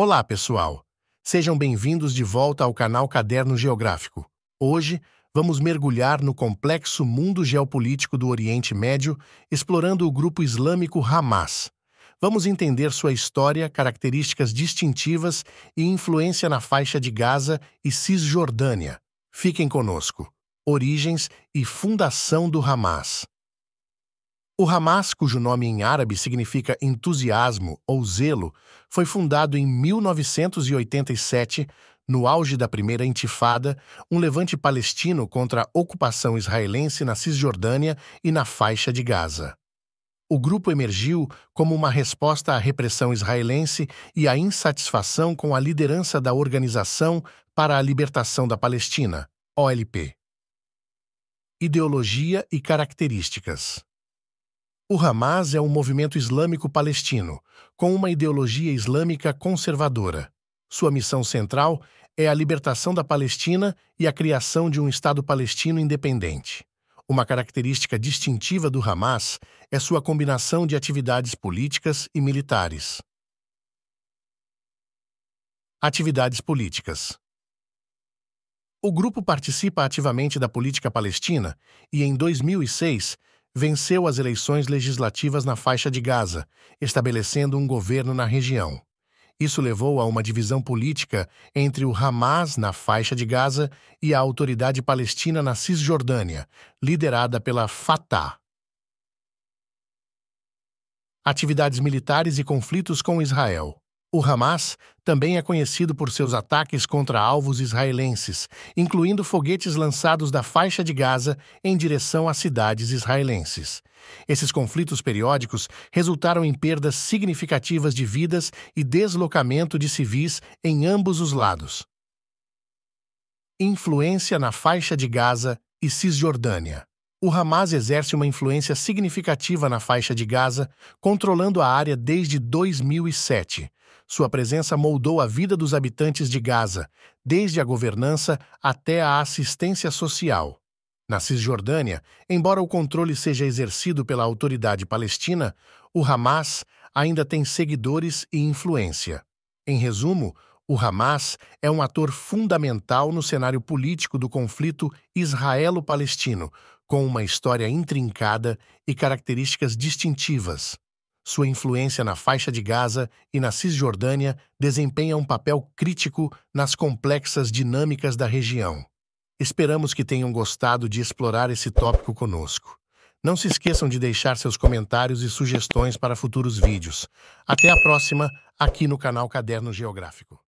Olá, pessoal! Sejam bem-vindos de volta ao canal Caderno Geográfico. Hoje, vamos mergulhar no complexo mundo geopolítico do Oriente Médio, explorando o grupo islâmico Hamas. Vamos entender sua história, características distintivas e influência na faixa de Gaza e Cisjordânia. Fiquem conosco. Origens e fundação do Hamas. O Hamas, cujo nome em árabe significa entusiasmo ou zelo, foi fundado em 1987, no auge da Primeira Intifada, um levante palestino contra a ocupação israelense na Cisjordânia e na faixa de Gaza. O grupo emergiu como uma resposta à repressão israelense e à insatisfação com a liderança da Organização para a Libertação da Palestina, OLP. Ideologia e características o Hamas é um movimento islâmico palestino, com uma ideologia islâmica conservadora. Sua missão central é a libertação da Palestina e a criação de um Estado palestino independente. Uma característica distintiva do Hamas é sua combinação de atividades políticas e militares. Atividades políticas O grupo participa ativamente da política palestina e, em 2006, venceu as eleições legislativas na faixa de Gaza, estabelecendo um governo na região. Isso levou a uma divisão política entre o Hamas na faixa de Gaza e a autoridade palestina na Cisjordânia, liderada pela Fatah. Atividades militares e conflitos com Israel. O Hamas também é conhecido por seus ataques contra alvos israelenses, incluindo foguetes lançados da faixa de Gaza em direção a cidades israelenses. Esses conflitos periódicos resultaram em perdas significativas de vidas e deslocamento de civis em ambos os lados. Influência na faixa de Gaza e Cisjordânia o Hamas exerce uma influência significativa na faixa de Gaza, controlando a área desde 2007, sua presença moldou a vida dos habitantes de Gaza, desde a governança até a assistência social. Na Cisjordânia, embora o controle seja exercido pela autoridade palestina, o Hamas ainda tem seguidores e influência. Em resumo, o Hamas é um ator fundamental no cenário político do conflito israelo-palestino, com uma história intrincada e características distintivas. Sua influência na faixa de Gaza e na Cisjordânia desempenha um papel crítico nas complexas dinâmicas da região. Esperamos que tenham gostado de explorar esse tópico conosco. Não se esqueçam de deixar seus comentários e sugestões para futuros vídeos. Até a próxima, aqui no canal Caderno Geográfico.